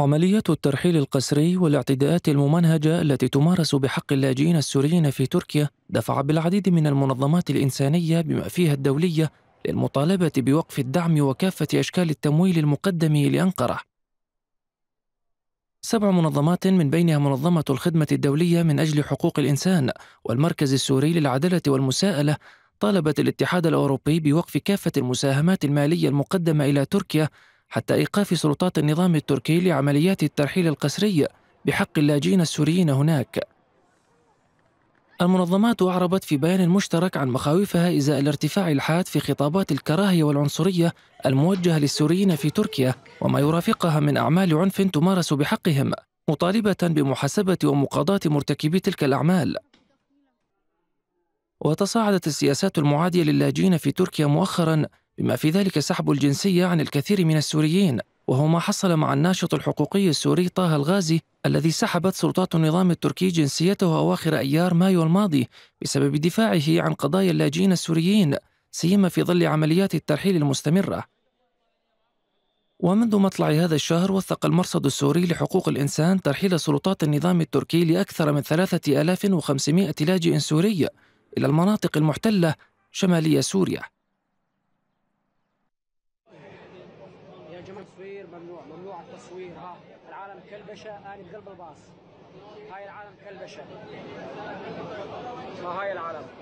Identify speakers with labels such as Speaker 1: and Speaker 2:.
Speaker 1: عمليات الترحيل القسري والاعتداءات الممنهجة التي تمارس بحق اللاجئين السوريين في تركيا دفع بالعديد من المنظمات الإنسانية بما فيها الدولية للمطالبة بوقف الدعم وكافة أشكال التمويل المقدم لأنقرة. سبع منظمات من بينها منظمة الخدمة الدولية من أجل حقوق الإنسان والمركز السوري للعدالة والمساءلة طالبت الاتحاد الأوروبي بوقف كافة المساهمات المالية المقدمة إلى تركيا حتى إيقاف سلطات النظام التركي لعمليات الترحيل القسري بحق اللاجئين السوريين هناك. المنظمات أعربت في بيان مشترك عن مخاوفها إزاء الارتفاع الحاد في خطابات الكراهية والعنصرية الموجهة للسوريين في تركيا وما يرافقها من أعمال عنف تمارس بحقهم، مطالبة بمحاسبة ومقاضاة مرتكبي تلك الأعمال. وتصاعدت السياسات المعادية للاجئين في تركيا مؤخرا بما في ذلك سحب الجنسية عن الكثير من السوريين وهو ما حصل مع الناشط الحقوقي السوري طه الغازي الذي سحبت سلطات النظام التركي جنسيته أواخر أيار مايو الماضي بسبب دفاعه عن قضايا اللاجئين السوريين سيما في ظل عمليات الترحيل المستمرة ومنذ مطلع هذا الشهر وثق المرصد السوري لحقوق الإنسان ترحيل سلطات النظام التركي لأكثر من 3500 لاجئ سوري إلى المناطق المحتلة شمالية سوريا
Speaker 2: جميع التصوير ممنوع ممنوع التصوير ها العالم كلبشه انا بقلب الباص هاي العالم كلبشه ما هاي العالم